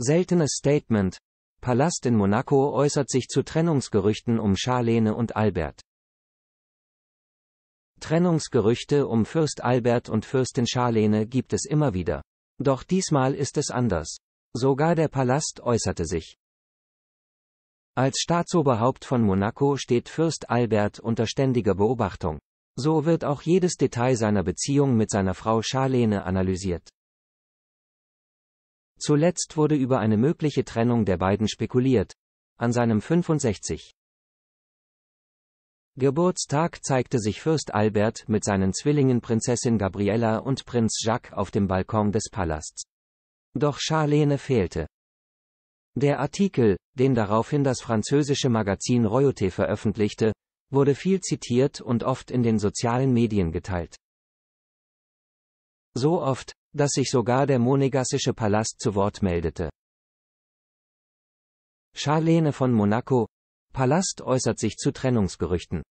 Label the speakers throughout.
Speaker 1: Seltenes Statement. Palast in Monaco äußert sich zu Trennungsgerüchten um Charlene und Albert. Trennungsgerüchte um Fürst Albert und Fürstin Charlene gibt es immer wieder. Doch diesmal ist es anders. Sogar der Palast äußerte sich. Als Staatsoberhaupt von Monaco steht Fürst Albert unter ständiger Beobachtung. So wird auch jedes Detail seiner Beziehung mit seiner Frau Charlene analysiert. Zuletzt wurde über eine mögliche Trennung der beiden spekuliert. An seinem 65. Geburtstag zeigte sich Fürst Albert mit seinen Zwillingen Prinzessin Gabriella und Prinz Jacques auf dem Balkon des Palasts. Doch Charlene fehlte. Der Artikel, den daraufhin das französische Magazin Royauté veröffentlichte, wurde viel zitiert und oft in den sozialen Medien geteilt. So oft, dass sich sogar der monegassische Palast zu Wort meldete. Charlene von Monaco Palast äußert sich zu Trennungsgerüchten.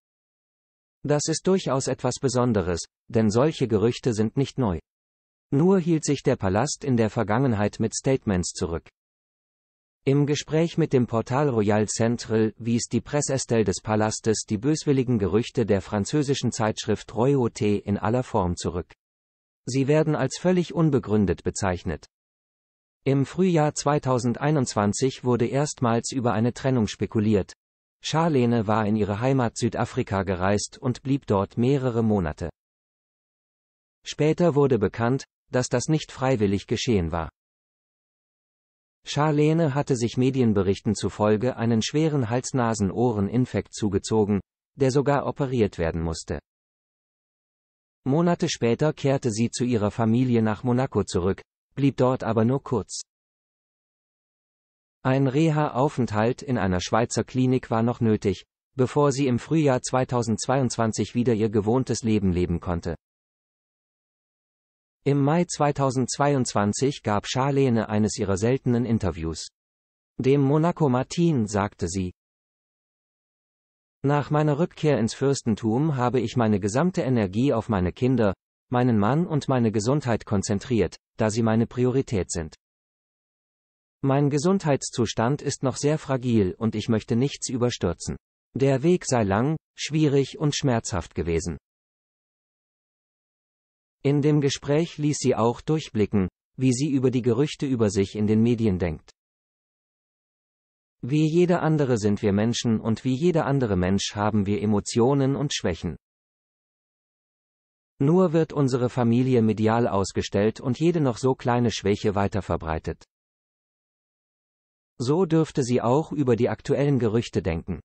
Speaker 1: Das ist durchaus etwas Besonderes, denn solche Gerüchte sind nicht neu. Nur hielt sich der Palast in der Vergangenheit mit Statements zurück. Im Gespräch mit dem Portal Royal Central wies die Pressestelle des Palastes die böswilligen Gerüchte der französischen Zeitschrift Royauté in aller Form zurück. Sie werden als völlig unbegründet bezeichnet. Im Frühjahr 2021 wurde erstmals über eine Trennung spekuliert. Charlene war in ihre Heimat Südafrika gereist und blieb dort mehrere Monate. Später wurde bekannt, dass das nicht freiwillig geschehen war. Charlene hatte sich Medienberichten zufolge einen schweren Hals-Nasen-Ohren-Infekt zugezogen, der sogar operiert werden musste. Monate später kehrte sie zu ihrer Familie nach Monaco zurück, blieb dort aber nur kurz. Ein Reha-Aufenthalt in einer Schweizer Klinik war noch nötig, bevor sie im Frühjahr 2022 wieder ihr gewohntes Leben leben konnte. Im Mai 2022 gab Charlene eines ihrer seltenen Interviews. Dem Monaco Martin sagte sie, nach meiner Rückkehr ins Fürstentum habe ich meine gesamte Energie auf meine Kinder, meinen Mann und meine Gesundheit konzentriert, da sie meine Priorität sind. Mein Gesundheitszustand ist noch sehr fragil und ich möchte nichts überstürzen. Der Weg sei lang, schwierig und schmerzhaft gewesen. In dem Gespräch ließ sie auch durchblicken, wie sie über die Gerüchte über sich in den Medien denkt. Wie jeder andere sind wir Menschen und wie jeder andere Mensch haben wir Emotionen und Schwächen. Nur wird unsere Familie medial ausgestellt und jede noch so kleine Schwäche weiterverbreitet. So dürfte sie auch über die aktuellen Gerüchte denken.